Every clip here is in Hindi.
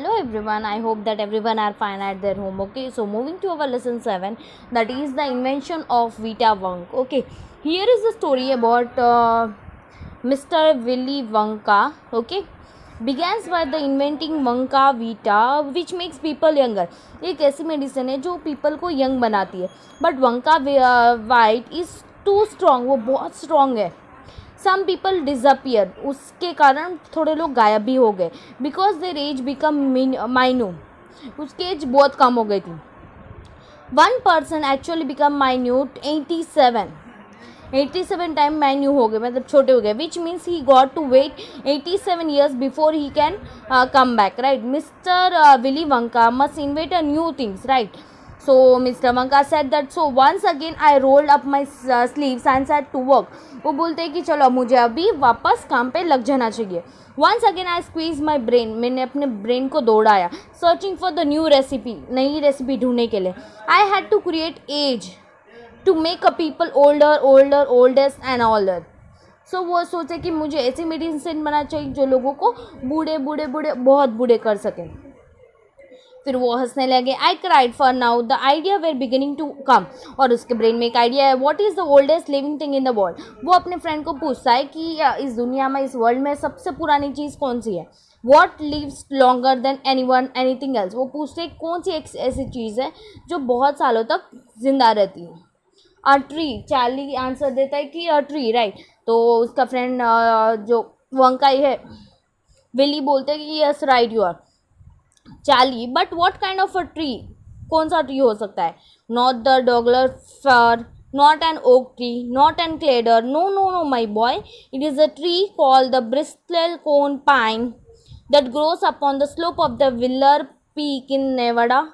hello everyone i hope that everyone are fine at their home okay so moving to our lesson 7 that is the invention of vita wunk okay here is the story about uh, mr willy wonka okay begins by the inventing wonka vita which makes people younger एक ऐसी मेडिसिन है जो पीपल को यंग बनाती है but Wonka white is too strong वो बहुत strong है सम पीपल डिज़पियर उसके कारण थोड़े लोग गायब भी हो गए because their age become minute उसकी एज बहुत कम हो गई थी one person actually become minute eighty seven eighty seven time minute हो गए मतलब छोटे हो गए which means he got to wait eighty seven years before he can come back right mister Willy Wonka must invent a new things right So Mr. Manka said that so once again I rolled up my uh, sleeves and set to work. वो बोलते हैं कि चलो मुझे अभी वापस काम पे लग जाना चाहिए once again I squeeze my brain मैंने अपने ब्रेन को दौड़ाया searching for the new recipe नई रेसिपी ढूंढने के लिए I had to create as to make a people older older oldest and older so वो सोचे कि मुझे ऐसी मेडिसिन बनाना चाहिए जो लोगों को बूढ़े बूढ़े बूढ़े बहुत बूढ़े कर सकें फिर वो हंसने लगे I cried for now the idea were beginning to come और उसके ब्रेन में एक आइडिया है what is the oldest living thing in the world वो अपने फ्रेंड को पूछता है कि इस दुनिया में इस वर्ल्ड में सबसे पुरानी चीज़ कौन सी है what lives longer than anyone anything else वो पूछते हैं कौन सी एक ऐसी चीज़ है जो बहुत सालों तक जिंदा रहती है अ ट्री चार्ली आंसर देता है कि अ ट्री राइट तो उसका फ्रेंड जो वंकाई है विली बोलते हैं कि yes right you are Charlie but what kind of a tree कौन सा ट्री हो सकता है not the Douglas fir not an oak tree not an cedar no no no my boy it is a tree call the bristlecone pine that upon the slope of the Wheeler Peak in Nevada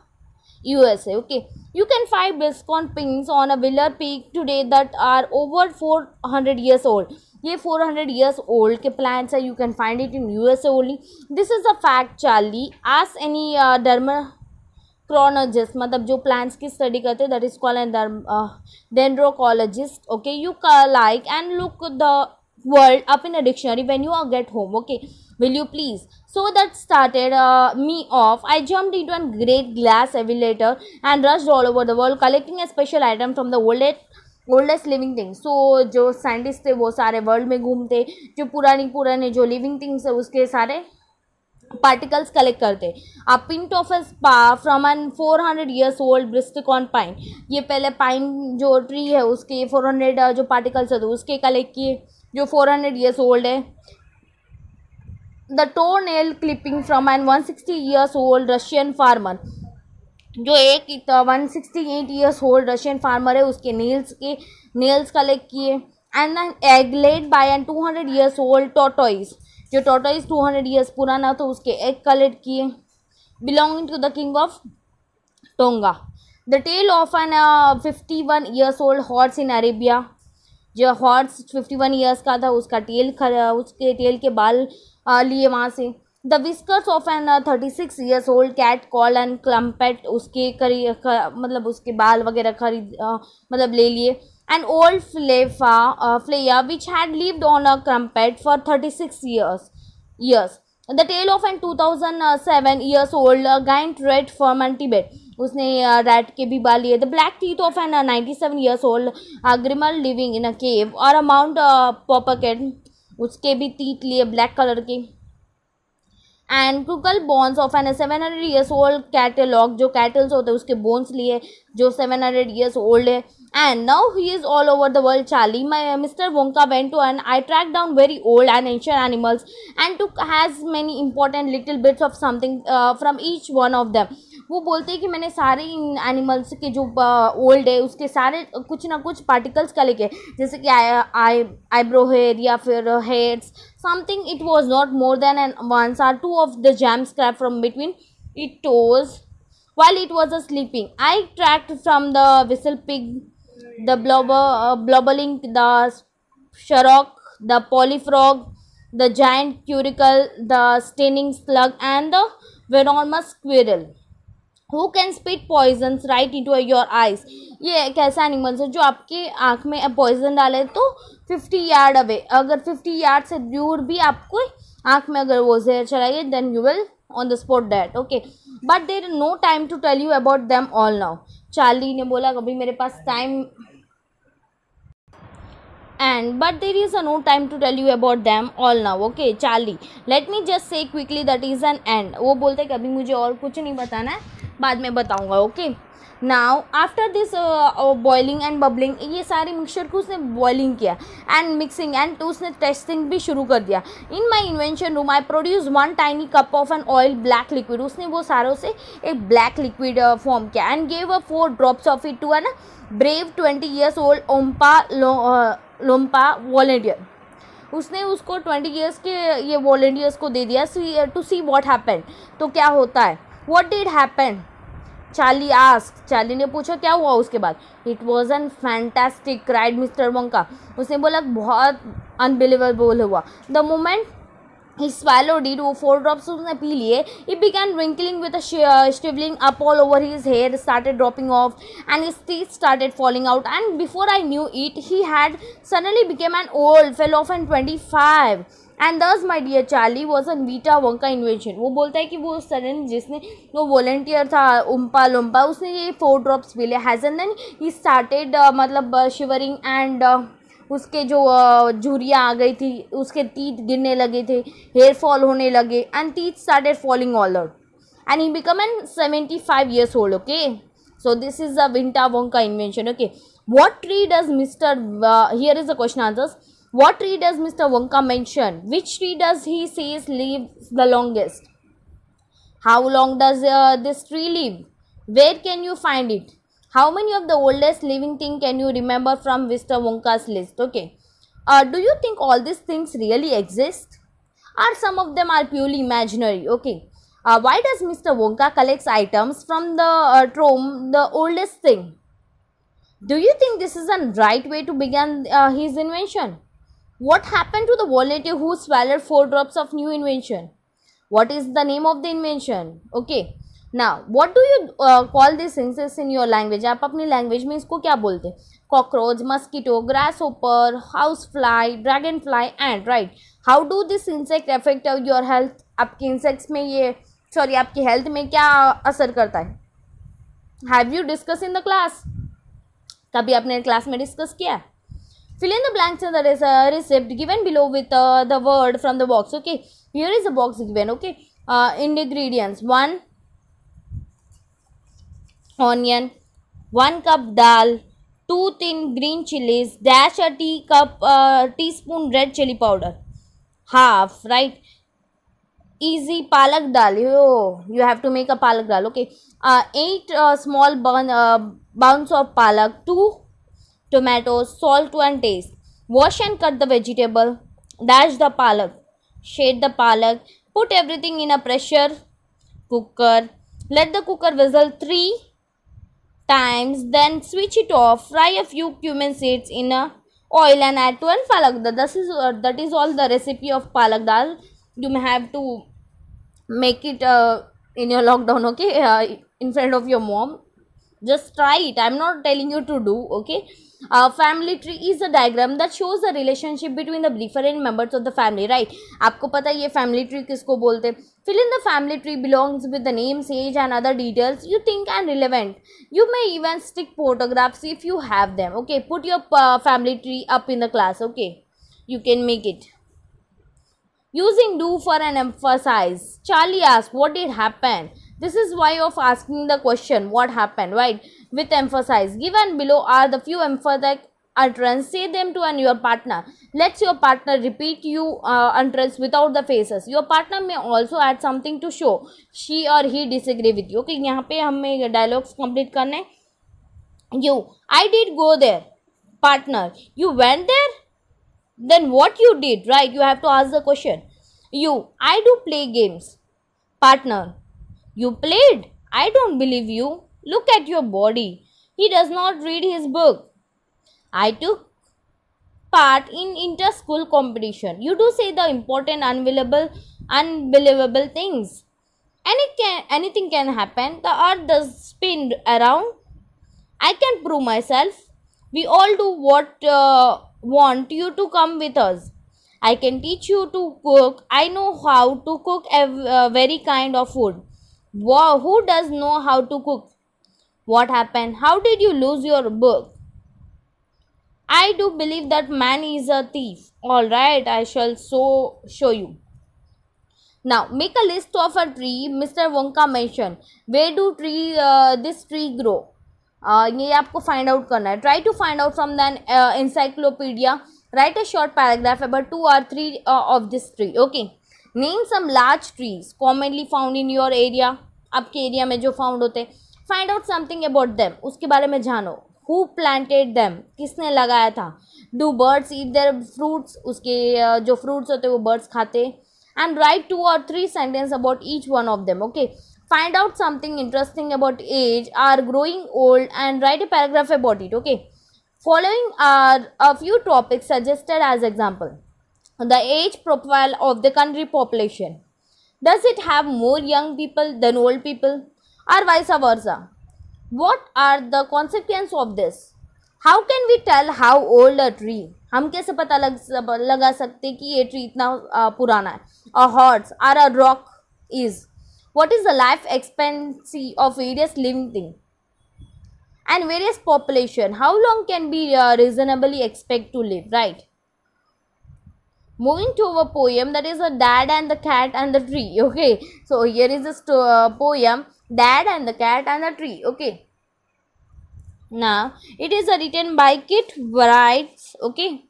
U S A okay You can find Biscone pins on a villar peak today that are over 400 years old. ये 400 years old के plants है you can find it in USA only. This is a fact Charlie. Ask any uh, dermatologist मतलब जो plants की study करते that is called a derm, uh, dendrocologist. Okay, you like and look the world up in a dictionary when you get home. Okay. will you please so that started uh, me off i jumped into a great glass elevator and rushed all over the world collecting a special item from the oldest oldest living things so जो साइंटिस्ट थे वो सारे वर्ल्ड में घूमते जो पुरानी पुराने जो लिविंग थिंग्स है उसके सारे पार्टिकल्स कलेक्ट करते a pint of a sap from an four hundred years old bristlecone pine ये पहले पाइन uh, जो ट्री है तो उसके फोर हंड्रेड जो पार्टिकल्स है उसके कलेक्ट किए जो फोर हंड्रेड ईयर्स ओल्ड है the nail clipping from an one sixty years old Russian farmer जो एक one sixty eight years old Russian farmer है उसके नेल्स के नेल्स कलेक्ट किए and egg laid by an two hundred years old tortoise जो टोटोइज टू हंड्रेड ईयर्स पुराना तो उसके एग कलेक्ट किए belonging to the king of Tonga the tail of an fifty one years old horse in Arabia जो हॉर्स फिफ्टी वन ईयर्स का था उसका टेल उसके टेल के बाल लिए वहाँ से the whiskers of an thirty six years old cat call and Crumpet उसके करी मतलब उसके बाल वगैरह खरीद मतलब ले लिए and old flea flea which had lived on a crumpet for thirty six years years the tail of an two thousand seven years old giant rat from Tibet उसने रेड के भी बाल लिए the black teeth of an ninety seven years old अग्रिमल लिविंग इन अ केव और अमाउंट पॉपकेट उसके भी टीथ लिए ब्लैक कलर के and crooked bones of an seven hundred years old catalog जो कैटल्स होते हैं उसके बोन्स लिए जो सेवन हंड्रेड ईयर्स ओल्ड है and now he is all over the world Charlie my mister Wonka went to and I track down very old and ancient animals and to has many important little bits of something from each one of them वो बोलते हैं कि मैंने सारे एनिमल्स के जो ओल्ड है उसके सारे कुछ ना कुछ पार्टिकल्स का लेके जैसे कि आई आईब्रो हेयर या फिर hairs something it was not more than an once or two of the jam scrap from between it toes while it was a sleeping I tracked from the whistle pig the blob bobolink the skrock the pollyfrog the giant curlicue the stinging slug and the venomous squirrel who can spit poison right into your eyes ये एक ऐसा एनिमल्स है जो आपके आँख में पॉइजन डाले तो फिफ्टी यार्ड अवे अगर फिफ्टी यार्ड से दूर भी आपको आँख में अगर वो जहर चलाइए then you will on the spot that okay but there no time to tell you about them all now Charlie ने बोला कभी मेरे पास time and but there is a no time to tell you about them all now okay Charlie let me just say quickly that is an end वो बोलते हैं मुझे और कुछ नहीं बताना है बाद में बताऊँगा okay now after this boiling and bubbling ये सारे मिक्सचर को उसने बॉइलिंग किया एंड मिक्सिंग एंड उसने टेस्टिंग भी शुरू कर दिया in my invention room I produce one tiny cup of an oil black liquid उसने वो सारों से एक ब्लैक लिक्विड फॉर्म किया and gave a four drops of it to an brave twenty years old Oompa Loompa volunteer उसने उसको ट्वेंटी ईयर्स के ये वॉलेंटियर्स को दे दिया टू सी वॉट हैपन तो क्या होता है what did happen Charlie ask Charlie ने पूछा क्या हुआ उसके बाद it was an fantastic cried mister Wonka उसने बोला बहुत अनबिलीवेबल हुआ the moment he swallow did वो फोर ड्रॉप्स उसने पी लिए began wrinkling with shrivelling up all over his hair started dropping off and his teeth started falling out and before I knew it he had suddenly became an old fell off and twenty five and thus my dear Charlie was an Vita का इन्वेंशन वो बोलता है कि वो सडन जिसने वो वॉल्टियर था उम्पा लुम्पा उसने ये फोर ड्रॉप्स मिले लिया हैज़ देन ही स्टार्टेड मतलब शिवरिंग uh, एंड uh, उसके जो uh, झुरियाँ आ गई थी उसके तीत गिरने लगे थे हेयर फॉल होने लगे and teeth started falling all out and he become an seventy five years old okay so this is the Vita का invention okay what tree does mister here is the question answers What tree does Mr. Wonka mention? Which tree does he says lives the longest? How long does uh, this tree live? Where can you find it? How many of the oldest living thing can you remember from Mr. Wonka's list? Okay. Uh, do you think all these things really exist? Or some of them are purely imaginary? Okay. Uh, why does Mr. Wonka collects items from the uh, the oldest thing? Do you think this is a right way to begin uh, his invention? What happened to the volunteer who swallowed four drops of new invention? What is the name of the invention? Okay. Now, what do you uh, call these insects in your language? आप अपनी language में इसको क्या बोलते हैं cockroach, mosquito, grasshopper, housefly, dragonfly, and right? How do this insect affect your health? आपके insects में ये sorry आपकी health में क्या असर करता है Have you discussed in the class? कभी आपने class में discuss किया है fill in the blanks in the receipt given below with uh, the word from the box okay here is the box given okay uh, ingredients one onion one cup dal two thin green chilies dash a tea cup uh, teaspoon red chili powder half right easy palak dal oh, you have to make a palak dal okay uh, eight uh, small bun, uh, bounce of palak two tomatoes, salt to and taste. Wash and cut the vegetable. Dash the palak. Shade the palak. Put everything in a pressure cooker. Let the cooker whistle 3 times. Then switch it off. Fry a few cumin seeds in a oil and add to and palak dal. This is, uh, that is all the recipe of palak dal. You may have to make it uh, in your lockdown okay uh, in front of your mom just try it i'm not telling you to do okay uh, family tree is a diagram that shows the relationship between the different members of the family right आपको पता है ये family tree किसको बोलते हैं fill in the family tree belongs with the names age and other details you think and relevant you may even stick photographs if you have them okay put your uh, family tree up in the class okay you can make it using do for an emphasis charlie asked what did happen this is why of asking the question what happened right with emphasize. Given below are the few emphatic utterance say them to and your partner Let's your partner repeat you uh, utterance without the faces your partner may also add something to show she or he disagree with you okay यहाँ पे हमें dialogues complete करने you I did go there partner you went there then what you did right you have to ask the question you I do play games partner you played? I don't believe you. Look at your body. He does not read his book. I took part in inter-school competition. You do say the important, unbelievable, unbelievable things. Any can, anything can happen. The earth does spin around. I can prove myself. We all do what uh, want you to come with us. I can teach you to cook. I know how to cook a uh, very kind of food. Wow, who does know how to cook? What happened? How did you lose your book? I do believe that man is a thief. All right, I shall so show you. Now make a list of a tree. Mr. Wonka mentioned. Where do tree uh, this tree grow? Uh, ये आपको find out करना to find out from the from uh, encyclopedia. Write a short paragraph about two or three three of this tree name some large trees commonly found in your area आपके एरिया में जो फाउंड होते हैं find out something about them उसके बारे में जानो हु प्लांटेड देम किसने लगाया था do birds eat their fruits उसके जो फ्रूट्स होते हैं वो बर्ड्स खाते एंड राइट टू और three sentence about each one of them okay find out something interesting about age are growing old and write a paragraph about it okay following are a few topics suggested as example the age profile of the country population. Does it have more young people than old people or vice versa? What are the consequences of this? How can we tell how old tree? How हम कैसे पता लग लगा सकते कि ये ट्री इतना आ, पुराना है a horse or a rock is what is the life expectancy of various living thing and various population how long can be reasonably expect to live right moving to a poem that is a dad and the cat and the tree okay so here is this uh, poem dad and the cat and the tree okay now it is written by kit writes. okay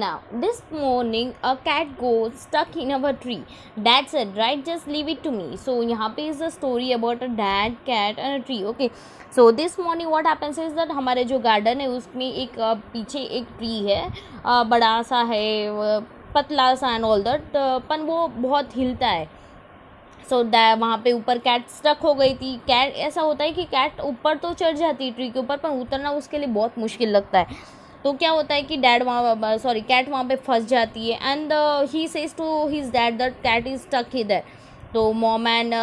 Now, this morning a cat goes stuck in our tree. That's it, right? Just leave it to me. So, यहाँ पे is a story about a dad, cat and a tree. Okay. So, this morning what happens is that हमारे जो गार्डन है उसमें tree, पीछे एक ट्री है बड़ा सा है पतला सा एंड ऑल दैट पर वो बहुत हिलता है सो so, वहाँ पे ऊपर कैट स्टक हो गई थी कैट ऐसा होता है कि कैट ऊपर तो चढ़ जाती है ट्री के ऊपर पर उतरना उसके लिए बहुत मुश्किल लगता है तो क्या होता है कि डैड वहाँ सॉरी कैट वहाँ पे फंस जाती है and he says to his dad that cat is stuck hither तो मॉम एंड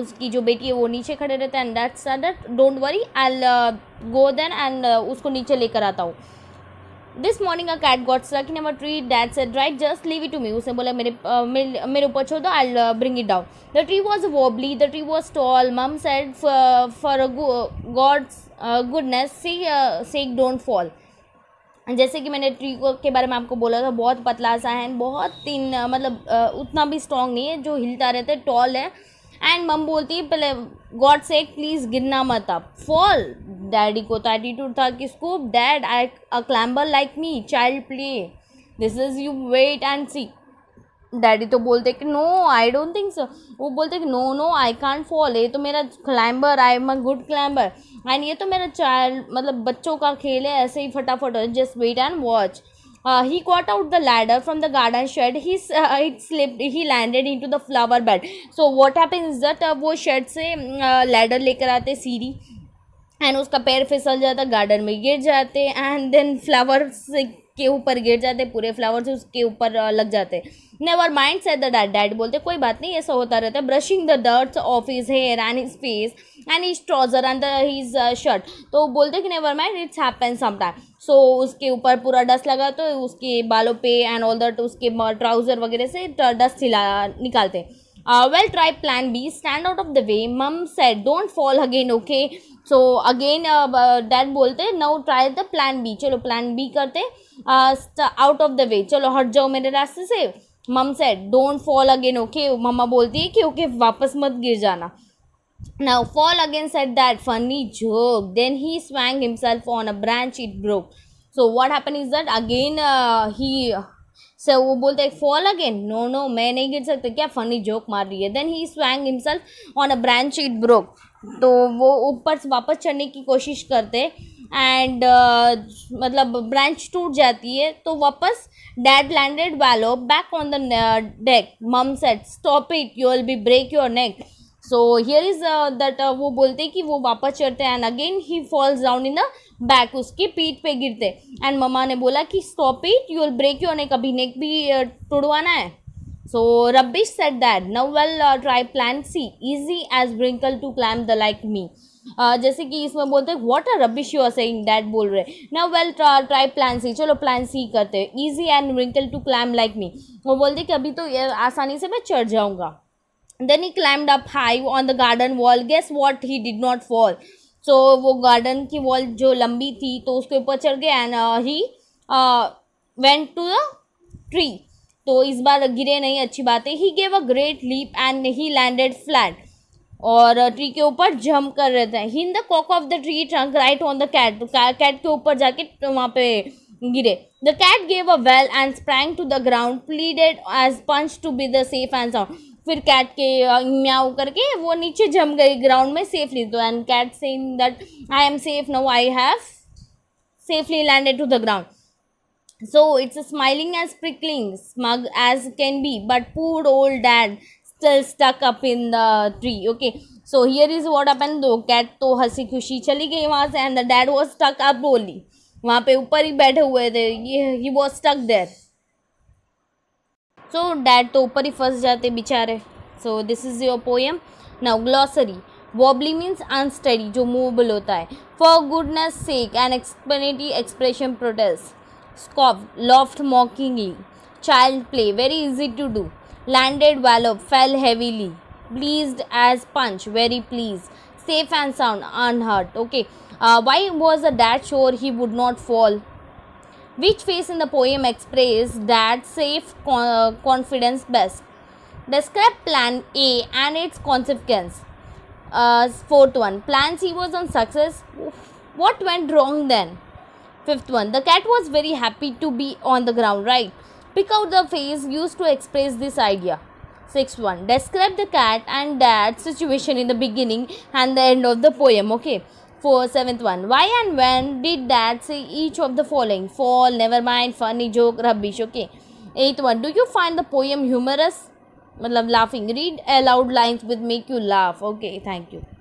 उसकी जो बेटी है वो नीचे खड़े रहते हैं and that's that don't worry I go then and उसको नीचे लेकर आता हूँ this morning a cat got stuck in our tree that said right just leave it to me उसने बोला मेरे मेरे ऊपर छोड़ दो I bring it down the tree was wobbly the tree was tall mum said for god's goodness सी सेक डोंट फॉल जैसे कि मैंने ट्री के बारे में आपको बोला था बहुत पतला सा है बहुत तीन मतलब उतना भी स्ट्रॉन्ग नहीं है जो हिलता रहता है टॉल है एंड मम बोलती है पहले गॉड से प्लीज़ गिरना मत आप फॉल डैडी को तो एटीट्यूड था कि scoop dad I a clamber like me child play this is you wait and see daddy तो बोलते कि no I don't think so वो बोलते कि no no I can't fall ये तो मेरा climber I am a good climber and ये तो मेरा चाइल्ड मतलब बच्चों का खेल है ऐसे ही फटाफट just wait and watch he caught out the ladder from the garden shed he uh, it slipped. He landed into the flower bed. So what happens uh, वो शेड से uh, लेकर आते सीढ़ी एंड उसका पैर फिसल जाता गार्डन में गिर जाते एंड देन फ्लावर से के ऊपर गिर जाते पूरे फ्लावर्स उसके ऊपर लग जाते never mind said the dad dad बोलते कोई बात नहीं ऐसा होता रहता है brushing the dirts off his hair and his face and his trouser and his shirt तो बोलते कि never mind it's happen sometime so उसके ऊपर पूरा डस्ट लगा तो उसके बालों पे एंड ऑल दैट उसके ट्राउज़र वगैरह से डस्ट हिला निकालते well try plan B stand out of the वे मम said don't fall again okay so again dad बोलते now try the plan B चलो प्लान बी करते आउट ऑफ द वे चलो हट जाओ मेरे रास्ते से mum said don't fall again okay mumma बोलती है कि ओके okay, वापस मत गिर जाना now fall again said that funny joke then he swung himself on a branch it broke so what happen is that again he sir वो बोलते हैं फॉल अगेन नो नो मैं नहीं गिर सकता क्या फनी जोक मार रही है then he swung himself on a branch it broke तो वो ऊपर से वापस चढ़ने की कोशिश करते हैं एंड uh, मतलब ब्रांच टूट जाती है तो वापस dad landed wallow back on the deck mum said stop it you will be break your neck so here is that वो बोलते कि वो वापस चढ़ते हैं and again he falls down in the back उसके पीठ पे गिरते एंड मम्मा ने बोला कि stop it you will break your neck अभी नेक भी uh, है so rubbish said that now well try plan C easy as wrinkle to climb the like me जैसे कि इसमें बोलते हैं what are rubbish you are saying that बोल रहे ना वेल ट्राई प्लान सी चलो प्लान सी करते हैं easy and wrinkle to climb like me वो बोलते कि अभी तो आसानी से मैं चढ़ जाऊँगा then he climbed up high on the garden wall guess what he did not fall so वो गार्डन की वॉल जो लंबी थी तो उसके ऊपर चढ़ गए and he went to the tree तो इस बार गिरे नहीं अच्छी बात है he gave a great leap and he landed flat और ट्री के ऊपर जंप कर रहे थे hind the cock of the tree trunk right on the cat cat के ऊपर जाके वहाँ पे गिरे the cat gave a wail and sprang to the ground pleaded as punch to be the safe and sound फिर कैट के म्याऊ करके वो नीचे जम गई ग्राउंड में सेफली तो एंड कैट से in that I am safe no I have safely landed to the ground so it's a smiling and sprinkling smug as can be but poor ओल्ड डैड still stuck up in the tree okay so here is what happened though cat to हंसी khushi chali gayi wahan se and the dad was stuck up only wahan pe upar hi baithe hue the ये he was stuck there so dad to upar hi phas jate bichare so this is your poem now glossary wobbly means unsteady jo movable hota hai for goodness sake an explanatory expression protest scoff laughed mockingly child play very easy to do landed Wallop fell heavily, pleased as Punch, very pleased, safe and sound, unhurt. Okay, uh, why was the dad sure he would not fall? Which phase in the poem expresses that safe uh, confidence best? Describe plan A and its consequence. Uh, fourth one, plan C was on success. What went wrong then? Fifth one, the cat was very happy to be on the ground, right? Pick out the phrase used to express this idea. 6 1 describe the cat and dad situation in the beginning and the end of the poem okay Four. seventh one why and when did dad say each of the following fall never mind funny joke rubbish okay eighth one do you find the poem humorous मतलब laughing read aloud lines with make you laugh okay thank you